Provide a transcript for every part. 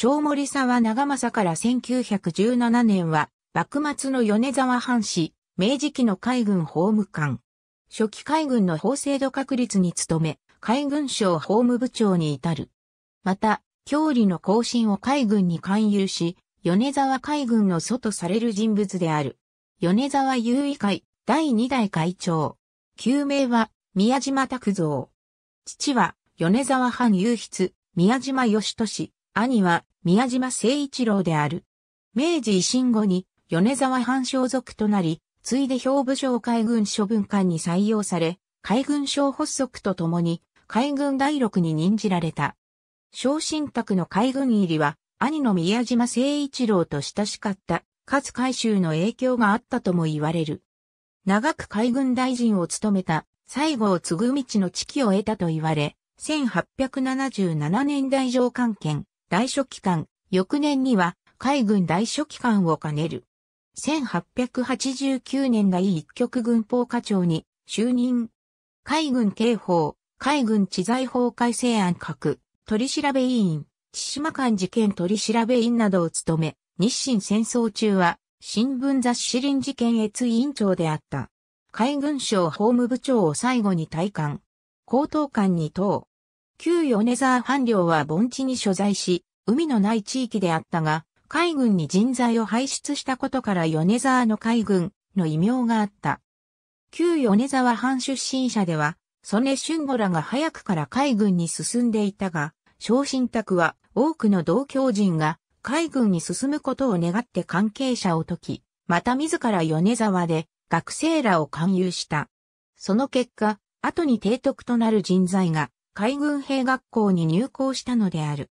小森沢長政から1917年は、幕末の米沢藩士、明治期の海軍法務官。初期海軍の法制度確立に努め、海軍省法務部長に至る。また、郷里の更進を海軍に勧誘し、米沢海軍の祖とされる人物である。米沢優位会第2代会長。旧名は宮島拓造。父は米沢藩優筆、宮島義俊。兄は宮島誠一郎である。明治維新後に米沢藩所属となり、ついで兵部省海軍処分官に採用され、海軍省発足とともに海軍第六に任じられた。昇進宅の海軍入りは、兄の宮島誠一郎と親しかった、勝海舟の影響があったとも言われる。長く海軍大臣を務めた西郷継道の地期を得たと言われ、1877年代上関権、大書記官、翌年には海軍大書記官を兼ねる。1889年第一局軍法課長に就任。海軍刑法、海軍知財法改正案閣、取調委員、千島間事件取調員などを務め、日清戦争中は新聞雑誌林事件越委員長であった。海軍省法務部長を最後に退官。高等官に等、旧米沢藩領は盆地に所在し、海のない地域であったが、海軍に人材を輩出したことから米沢の海軍の異名があった。旧米沢藩出身者では、曽根俊吾らが早くから海軍に進んでいたが、昇進卓は多くの同郷人が海軍に進むことを願って関係者を解き、また自ら米沢で学生らを勧誘した。その結果、後に提督となる人材が海軍兵学校に入校したのである。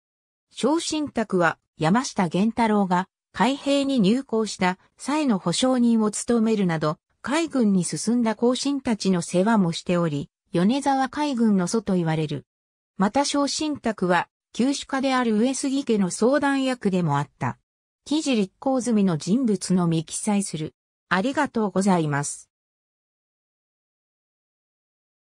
昇進宅は山下源太郎が海兵に入校した際の保証人を務めるなど、海軍に進んだ後進たちの世話もしており、米沢海軍の祖と言われる。また昇進宅は、旧主家である上杉家の相談役でもあった。記事立候済みの人物のみ記載する。ありがとうございます。